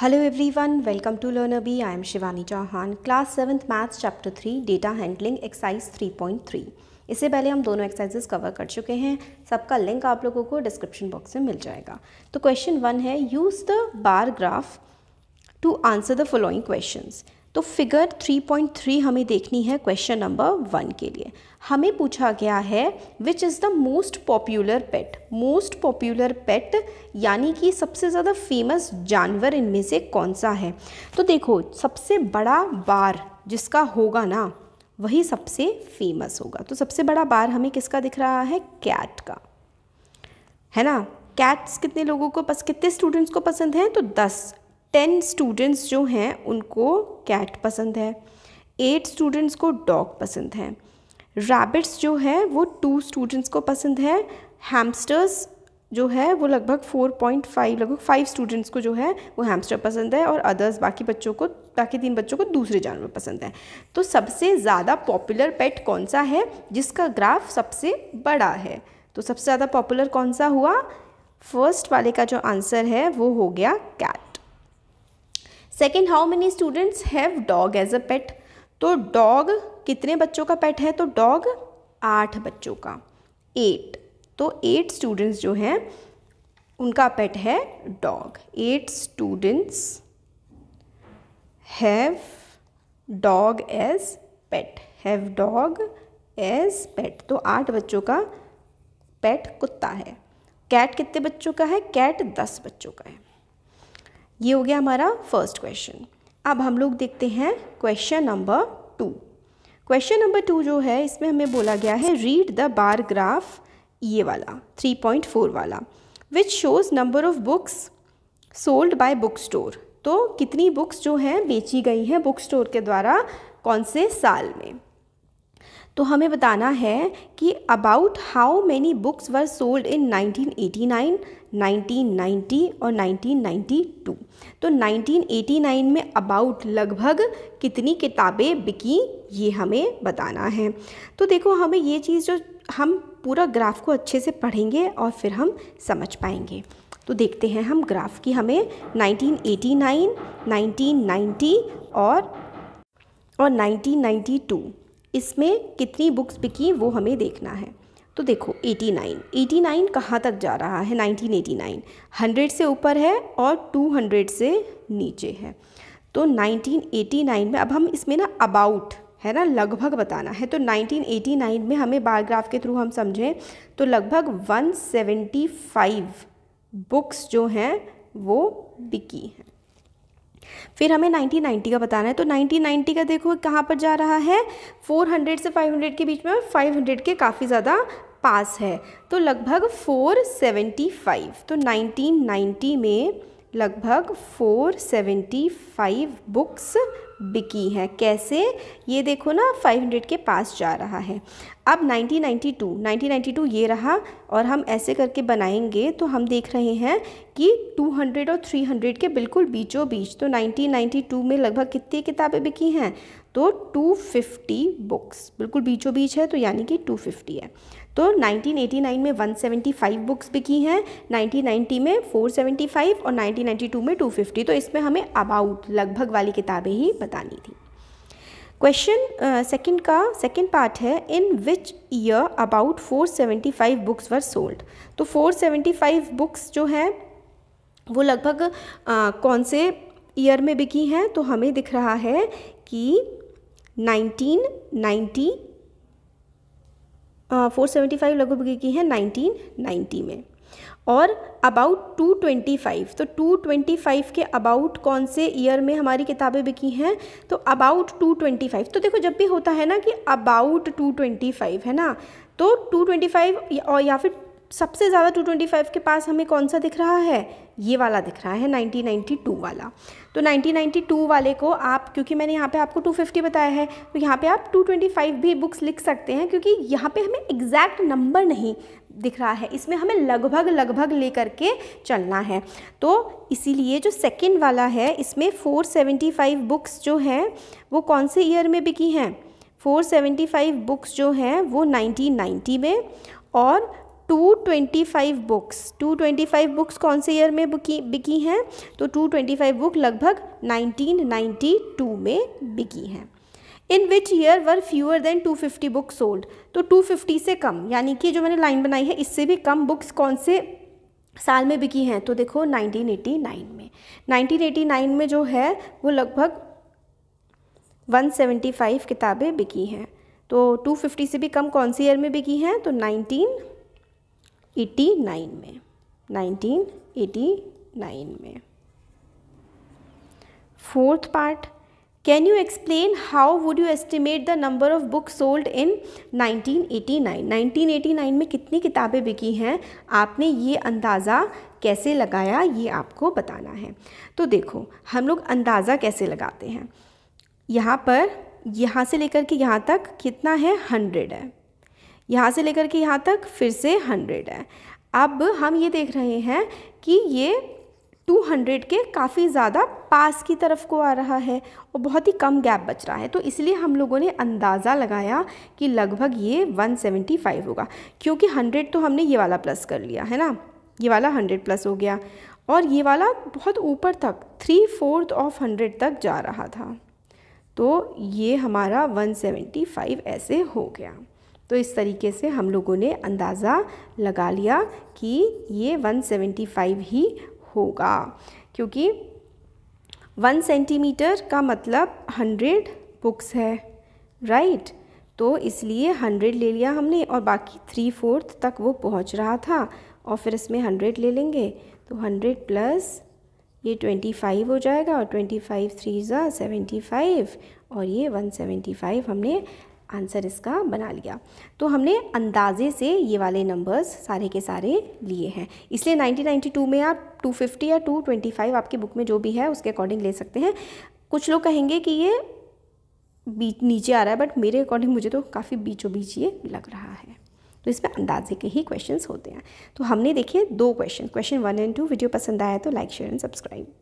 hello everyone welcome to learn B I am Shivani Chauhan class seventh maths chapter three data handling exercise 3.3 इससे पहले हम दोनों exercises cover कर चुके हैं सबका लिंक आप लोगों को डिस्क्रिप्शन बॉक्स में मिल जाएगा तो क्वेश्चन वन है use the bar graph to answer the following questions तो फिगर 3.3 हमें देखनी है क्वेश्चन नंबर वन के लिए हमें पूछा गया है which is the most popular pet most popular pet यानी कि सबसे ज़्यादा फेमस जानवर इनमें से कौन सा है तो देखो सबसे बड़ा बार जिसका होगा ना वही सबसे फेमस होगा तो सबसे बड़ा बार हमें किसका दिख रहा है कैट का है ना कैट्स कितने लोगों को पस कितने स्टूडेंट्स को पसंद हैं तो दस टेन स्टूडेंट्स जो हैं उनको कैट पसंद है एट स्टूडेंट्स को डॉग पसंद है रैबिट्स जो है वो टू स्टूडेंट्स को पसंद है हैमस्टर्स जो है वो लगभग फोर पॉइंट फाइव लगभग फाइव स्टूडेंट्स को जो है वो हैमस्टर पसंद है और अदर्स बाकी बच्चों को बाकी तीन बच्चों को दूसरे जानवर पसंद है तो सबसे ज़्यादा पॉपुलर पेट कौन सा है जिसका ग्राफ सबसे बड़ा है तो सबसे ज़्यादा पॉपुलर कौन सा हुआ फर्स्ट वाले का जो आंसर है वो हो गया cat second how many students have dog as a pet तो डॉग कितने बच्चों का पेट है तो डॉग आठ बच्चों का एट तो एट स्टूडेंट्स जो हैं उनका पेट है dog eight students have dog as pet have dog as pet तो आठ बच्चों का पेट कुत्ता है कैट कितने बच्चों का है कैट दस बच्चों का है ये हो गया हमारा फर्स्ट क्वेश्चन अब हम लोग देखते हैं question number two question number two जो है इसमें हमें बोला गया है रीड द बार ग्राफ ये वाला 3.4 वाला which shows number of books sold by book store तो कितनी बुक्स जो हैं बेची गई हैं बुक स्टोर के द्वारा कौन से साल में तो हमें बताना है कि about how many books were sold in 1989, 1990 और 1992 तो 1989 में अबाउट लगभग कितनी किताबें बिकी ये हमें बताना है तो देखो हमें ये चीज़ जो हम पूरा ग्राफ को अच्छे से पढ़ेंगे और फिर हम समझ पाएंगे तो देखते हैं हम ग्राफ की हमें 1989, 1990 और और 1992 इसमें कितनी बुक्स बिकी वो हमें देखना है तो देखो 89 89 कहाँ तक जा रहा है 1989 100 से ऊपर है और 200 से नीचे है तो 1989 में अब हम इसमें ना अबाउट है ना लगभग बताना है तो 1989 में हमें बायोग्राफ के थ्रू हम समझें तो लगभग 175 बुक्स जो हैं वो बिकी हैं फिर हमें 1990 का बताना है तो 1990 का देखो कहाँ पर जा रहा है 400 से 500 के बीच में 500 के काफ़ी ज़्यादा पास है तो लगभग 475 तो 1990 में लगभग 475 बुक्स बिकी हैं कैसे ये देखो ना 500 के पास जा रहा है अब 1992 1992 ये रहा और हम ऐसे करके बनाएंगे तो हम देख रहे हैं कि 200 और 300 के बिल्कुल बीचों बीच तो 1992 में लगभग कितनी किताबें बिकी हैं तो 250 बुक्स बिल्कुल बीचों बीच है तो यानी कि 250 है तो 1989 में 175 बुक्स बिकी हैं 1990 में 475 और 1992 में 250 तो इसमें हमें अबाउट लगभग वाली किताबें ही बतानी थी क्वेश्चन सेकंड का सेकंड पार्ट है in which year about 475 books were sold तो 475 बुक्स जो हैं वो लगभग uh, कौन से ईयर में बिकी हैं तो हमें दिख रहा है कि nineteen ninety four seventy five लगभग बिक्री की है नाइनटीन नाइन्टी में और अबाउट टू ट्वेंटी फाइव तो टू ट्वेंटी फाइव के अबाउट कौन से ईयर में हमारी किताबें बिकी हैं तो अबाउट टू ट्वेंटी फाइव तो देखो जब भी होता है ना कि अबाउट टू ट्वेंटी फाइव है ना तो टू ट्वेंटी फाइव और या फिर सबसे ज़्यादा टू ट्वेंटी फाइव के पास हमें कौन सा दिख रहा है ये वाला दिख रहा है नाइनटीन नाइन्टी टू वाला तो 1992 वाले को आप क्योंकि मैंने यहाँ पे आपको 250 बताया है तो यहाँ पे आप 225 भी बुक्स लिख सकते हैं क्योंकि यहाँ पे हमें एग्जैक्ट नंबर नहीं दिख रहा है इसमें हमें लगभग लगभग ले करके चलना है तो इसीलिए जो सेकेंड वाला है इसमें 475 बुक्स जो हैं वो कौन से ईयर में बिकी हैं 475 बुक्स जो हैं वो 1990 में और two twenty five books two twenty five books कौन से ईयर में बुकी बिकी हैं तो टू ट्वेंटी फाइव बुक लगभग नाइनटीन नाइन्टी टू में बिकी हैं in which year were fewer than 250 books sold तो 250 से कम यानी कि जो मैंने लाइन बनाई है इससे भी कम बुक्स कौन से साल में बिकी हैं तो देखो 1989 में 1989 में जो है वो लगभग 175 किताबें बिकी हैं तो 250 से भी कम कौन सी ईयर में बिकी हैं तो नाइनटीन एटी नाइन में नाइनटीन नाइन में fourth part can you explain how would you estimate the number of book sold in nineteen nineteen nine eighty nine में कितनी किताबें बिकी हैं आपने ये अंदाज़ा कैसे लगाया ये आपको बताना है तो देखो हम लोग अंदाज़ा कैसे लगाते हैं यहाँ पर यहाँ से लेकर के यहाँ तक कितना है हंड्रेड है यहाँ से लेकर के यहाँ तक फिर से हंड्रेड है अब हम ये देख रहे हैं कि ये 200 के काफ़ी ज़्यादा पास की तरफ को आ रहा है और बहुत ही कम गैप बच रहा है तो इसलिए हम लोगों ने अंदाज़ा लगाया कि लगभग ये 175 होगा क्योंकि 100 तो हमने ये वाला प्लस कर लिया है ना ये वाला 100 प्लस हो गया और ये वाला बहुत ऊपर तक थ्री फोर्थ ऑफ हंड्रेड तक जा रहा था तो ये हमारा 175 ऐसे हो गया तो इस तरीके से हम लोगों ने अंदाज़ा लगा लिया कि ये 175 ही होगा क्योंकि 1 सेंटीमीटर का मतलब 100 बुक्स है राइट तो इसलिए 100 ले लिया हमने और बाकी थ्री फोर्थ तक वो पहुंच रहा था और फिर इसमें 100 ले लेंगे तो 100 प्लस ये 25 हो जाएगा और 25 फाइव थ्री ज़ा सेवेंटी और ये 175 हमने आंसर इसका बना लिया तो हमने अंदाजे से ये वाले नंबर्स सारे के सारे लिए हैं इसलिए 1992 में आप 250 या 225 आपकी बुक में जो भी है उसके अकॉर्डिंग ले सकते हैं कुछ लोग कहेंगे कि ये बीच नीचे आ रहा है बट मेरे अकॉर्डिंग मुझे तो काफ़ी बीचों बीच ये लग रहा है तो इसमें अंदाजे के ही क्वेश्चंस होते हैं तो हमने देखिए दो question question one and two video पसंद आया तो लाइक शेयर एंड सब्सक्राइब